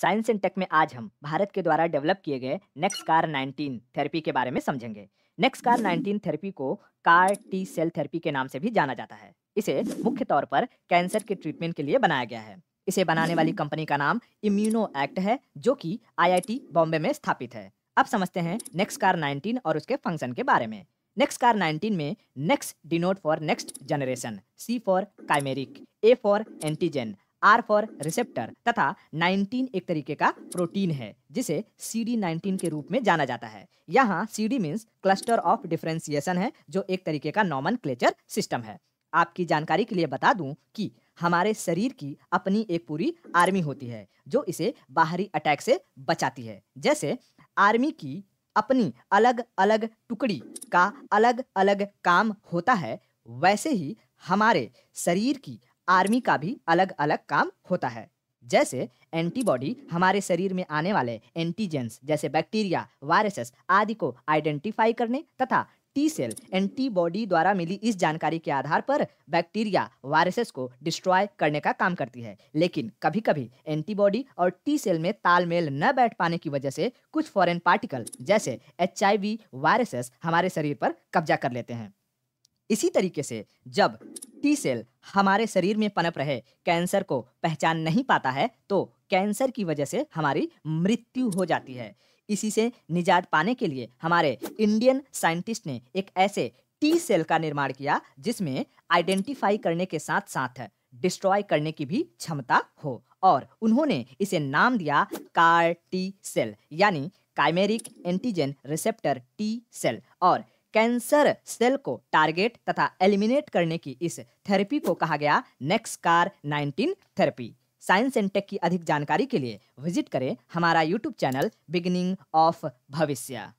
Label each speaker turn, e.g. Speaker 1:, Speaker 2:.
Speaker 1: science and take में आज हम भारत के द्वारा डेवलप किए गए नेक्स्ट कार 19 थेरेपी के बारे में समझेंगे नेक्स्ट कार 19 थेरेपी को कार टी सेल थेरेपी के नाम से भी जाना जाता है इसे मुख्य तौर पर कैंसर के ट्रीटमेंट के लिए बनाया गया है इसे बनाने वाली कंपनी का नाम इम्यूनो एक्ट है जो कि आईआईटी बॉम्बे में स्थापित है अब समझते हैं नेक्स्ट कार 19 और उसके फंक्शन के बारे में नेक्स्ट कार 19 में next denote for next generation C for chimeric A for antigen R for receptor तथा 19 एक तरीके का प्रोटीन है जिसे सी डी के रूप में जाना जाता है यहाँ C D means cluster of differentiation है जो एक तरीके का नॉमन क्लेचर सिस्टम है आपकी जानकारी के लिए बता दूं कि हमारे शरीर की अपनी एक पूरी आर्मी होती है जो इसे बाहरी अटैक से बचाती है जैसे आर्मी की अपनी अलग अलग टुकड़ी का अलग अलग काम होता है वैसे ही हमारे शरीर की आर्मी का भी अलग अलग काम होता है जैसे एंटीबॉडी हमारे शरीर में आने वाले एंटीजेंस जैसे बैक्टीरिया वायरसेस आदि को आइडेंटिफाई करने तथा टी सेल एंटीबॉडी द्वारा मिली इस जानकारी के आधार पर बैक्टीरिया वायरसेस को डिस्ट्रॉय करने का काम करती है लेकिन कभी कभी एंटीबॉडी और टी सेल में तालमेल न बैठ पाने की वजह से कुछ फॉरेन पार्टिकल जैसे एच वायरसेस हमारे शरीर पर कब्जा कर लेते हैं इसी तरीके से जब टी सेल हमारे शरीर में पनप रहे कैंसर को पहचान नहीं पाता है तो कैंसर की वजह से हमारी मृत्यु हो जाती है इसी से निजात पाने के लिए हमारे इंडियन साइंटिस्ट ने एक ऐसे टी सेल का निर्माण किया जिसमें आइडेंटिफाई करने के साथ साथ डिस्ट्रॉय करने की भी क्षमता हो और उन्होंने इसे नाम दिया कार टी सेल यानी chimeric antigen receptor T cell और कैंसर सेल को टारगेट तथा एलिमिनेट करने की इस थेरेपी को कहा गया NexCAR 19 therapy science and tech की अधिक जानकारी के लिए विजिट करें हमारा यूट्यूब चैनल बिगिनिंग ऑफ भविष्य